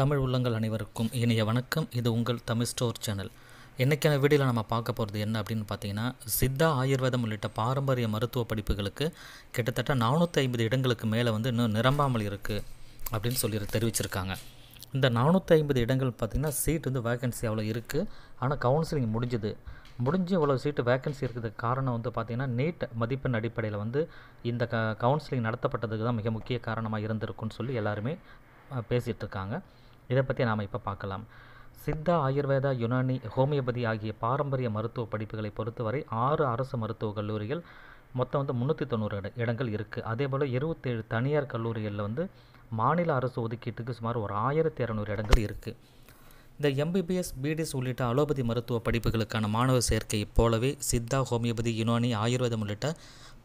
தமிழ் உள்ளங்கள் அனைவருக்கும் இனிய வணக்கம் இது உங்கள் தமிழ் ஸ்டோர் சேனல் இன்றைக்கான வீடியோவில் நம்ம பார்க்க போகிறது என்ன அப்படின்னு பார்த்தீங்கன்னா சித்தா ஆயுர்வேதம் உள்ளிட்ட பாரம்பரிய மருத்துவ படிப்புகளுக்கு கிட்டத்தட்ட நானூற்றி ஐம்பது இடங்களுக்கு மேலே வந்து இன்னும் நிரம்பாமல் இருக்குது அப்படின்னு சொல்லி தெரிவிச்சிருக்காங்க இந்த நானூற்றி ஐம்பது இடங்கள் பார்த்திங்கன்னா சீட் வந்து வேகன்சி அவ்வளோ இருக்குது ஆனால் கவுன்சிலிங் முடிஞ்சுது முடிஞ்சு இவ்வளோ சீட்டு வேக்கன்சி இருக்கிறதுக்கு காரணம் வந்து பார்த்திங்கன்னா நீட் மதிப்பெண் அடிப்படையில் வந்து இந்த க கவுன்சிலிங் நடத்தப்பட்டதுக்கு தான் மிக முக்கிய காரணமாக இருந்திருக்குன்னு சொல்லி எல்லாருமே பேசிகிட்ருக்காங்க இதை பற்றி நாம் இப்போ பார்க்கலாம் சித்தா ஆயுர்வேதா யுனானி ஹோமியோபதி ஆகிய பாரம்பரிய மருத்துவ படிப்புகளை பொறுத்தவரை ஆறு அரசு மருத்துவக் கல்லூரிகள் மொத்தம் வந்து முந்நூற்றி தொண்ணூறு இடங்கள் இருக்குது அதே போல் இருபத்தேழு தனியார் கல்லூரிகளில் வந்து மாநில அரசு ஒதுக்கீட்டுக்கு சுமார் ஒரு ஆயிரத்தி இரநூறு இடங்கள் இருக்குது இந்த எம்பிபிஎஸ் பிடிஎஸ் உள்ளிட்ட அலோபதி மருத்துவ படிப்புகளுக்கான மாணவர் சேர்க்கையைப் போலவே சித்தா ஹோமியோபதி யுனானி ஆயுர்வேதம் உள்ளிட்ட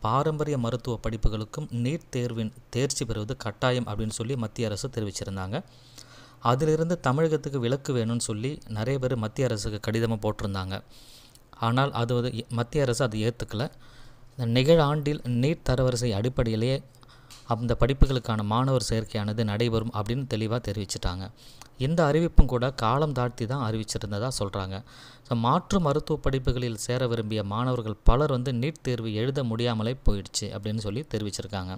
பாரம்பரிய மருத்துவ படிப்புகளுக்கும் நீட் தேர்வின் தேர்ச்சி பெறுவது கட்டாயம் அப்படின்னு சொல்லி மத்திய அரசு தெரிவிச்சிருந்தாங்க அதிலிருந்து தமிழகத்துக்கு விலக்கு வேணும்னு சொல்லி நிறைய பேர் மத்திய அரசுக்கு கடிதமாக போட்டிருந்தாங்க ஆனால் அது வந்து மத்திய அரசு அது ஏற்றுக்கலை இந்த நிகழாண்டில் நீட் தரவரிசை அடிப்படையிலேயே அந்த படிப்புகளுக்கான மாணவர் சேர்க்கையானது நடைபெறும் அப்படின்னு தெளிவாக தெரிவிச்சிட்டாங்க இந்த அறிவிப்பும் கூட காலம் தாழ்த்தி தான் அறிவிச்சிருந்ததாக சொல்கிறாங்க ஸோ மாற்று மருத்துவ படிப்புகளில் சேர விரும்பிய மாணவர்கள் பலர் வந்து நீட் தேர்வு எழுத முடியாமலே போயிடுச்சு அப்படின்னு சொல்லி தெரிவிச்சிருக்காங்க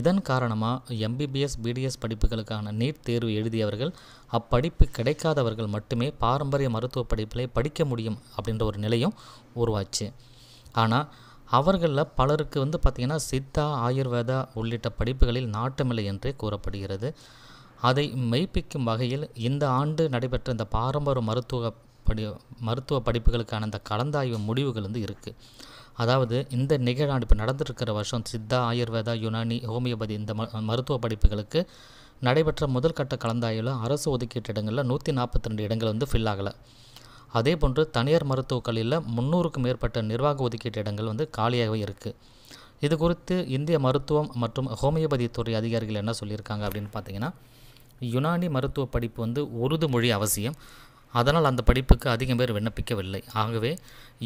இதன் காரணமாக எம்பிபிஎஸ் பிடிஎஸ் படிப்புகளுக்கான நீட் தேர்வு எழுதியவர்கள் அப்படிப்பு கிடைக்காதவர்கள் மட்டுமே பாரம்பரிய மருத்துவ படிப்பிலே படிக்க முடியும் அப்படின்ற ஒரு நிலையும் உருவாச்சு ஆனால் அவர்களில் பலருக்கு வந்து பார்த்திங்கன்னா சித்தா ஆயுர்வேதா உள்ளிட்ட படிப்புகளில் நாட்டமில்லை என்றே கூறப்படுகிறது அதை மெய்ப்பிக்கும் வகையில் இந்த ஆண்டு நடைபெற்ற இந்த பாரம்பரிய மருத்துவ படி மருத்துவ படிப்புகளுக்கான அந்த கலந்தாய்வு முடிவுகள் வந்து இருக்குது அதாவது இந்த நிகழ்நாடு இப்போ நடந்துருக்கிற வருஷம் சித்தா ஆயுர்வேதா யுனானி ஹோமியோபதி இந்த மருத்துவ படிப்புகளுக்கு நடைபெற்ற முதல் கட்ட கலந்தாய்வில் அரசு ஒதுக்கீட்டு இடங்களில் நூற்றி நாற்பத்தி ரெண்டு இடங்கள் வந்து ஃபில் ஆகலை அதே போன்று தனியார் மருத்துவக் கல்லூரியில் முந்நூறுக்கும் மேற்பட்ட நிர்வாக ஒதுக்கீட்டு இடங்கள் வந்து காலியாகவே இருக்குது இது குறித்து இந்திய மருத்துவம் மற்றும் ஹோமியோபதி துறை அதிகாரிகள் என்ன சொல்லியிருக்காங்க அப்படின்னு பார்த்தீங்கன்னா யுனானி மருத்துவ படிப்பு வந்து உருது மொழி அவசியம் அதனால் அந்த படிப்புக்கு அதிகம் பேர் விண்ணப்பிக்கவில்லை ஆகவே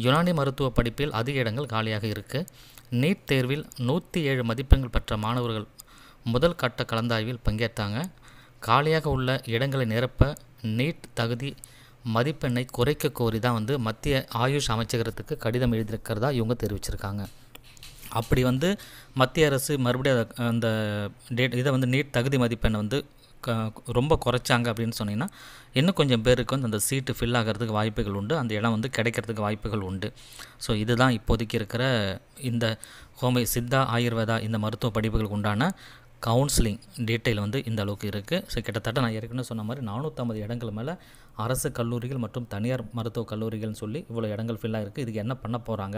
யுனானி மருத்துவ படிப்பில் அதிக இடங்கள் காலியாக இருக்குது நீட் தேர்வில் நூற்றி ஏழு மதிப்பெண்கள் பெற்ற மாணவர்கள் முதல் கட்ட கலந்தாய்வில் பங்கேற்றாங்க காலியாக உள்ள இடங்களை நிரப்ப நீட் தகுதி மதிப்பெண்ணை குறைக்க கோரி தான் வந்து மத்திய ஆயுஷ் அமைச்சகத்துக்கு கடிதம் எழுதியிருக்கிறதா இவங்க தெரிவிச்சிருக்காங்க அப்படி வந்து மத்திய அரசு மறுபடியும் அந்த டேட் இதை வந்து நீட் தகுதி மதிப்பெண்ணை வந்து ரொம்ப குறைச்சாங்க அப்படின்னு சொன்னீங்கன்னா இன்னும் கொஞ்சம் பேருக்கு வந்து அந்த சீட்டு ஃபில் ஆகிறதுக்கு வாய்ப்புகள் உண்டு அந்த இடம் வந்து கிடைக்கிறதுக்கு வாய்ப்புகள் உண்டு ஸோ இதுதான் இப்போதைக்கு இருக்கிற இந்த ஹோமை சித்தா ஆயுர்வேதா இந்த மருத்துவ படிப்புகளுக்கு உண்டான கவுன்சிலிங் டீட்டெயில் வந்து இந்த அளவுக்கு இருக்குது ஸோ கிட்டத்தட்ட நான் ஏற்கனவே சொன்ன மாதிரி நானூற்றம்பது இடங்கள் மேலே அரசு கல்லூரிகள் மற்றும் தனியார் மருத்துவக் கல்லூரிகள்னு சொல்லி இவ்வளோ இடங்கள் ஃபில்லாக இருக்குது இதுக்கு என்ன பண்ண போகிறாங்க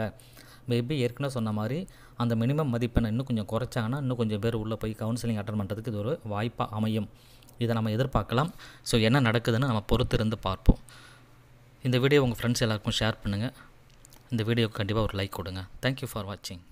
மேபி ஏற்கனவே சொன்ன மாதிரி அந்த மினிமம் மதிப்பெண்ணை இன்னும் கொஞ்சம் குறைச்சாங்கன்னா இன்னும் கொஞ்சம் பேர் உள்ளே போய் கவுன்சிலிங் அட்டன் பண்ணுறதுக்கு இது ஒரு வாய்ப்பாக அமையும் இதை நம்ம எதிர்பார்க்கலாம் ஸோ என்ன நடக்குதுன்னு நம்ம பொறுத்திருந்து பார்ப்போம் இந்த வீடியோ உங்கள் ஃப்ரெண்ட்ஸ் எல்லாருக்கும் ஷேர் பண்ணுங்கள் இந்த வீடியோக்கு கண்டிப்பாக ஒரு லைக் கொடுங்க தேங்க்யூ ஃபார் வாட்சிங்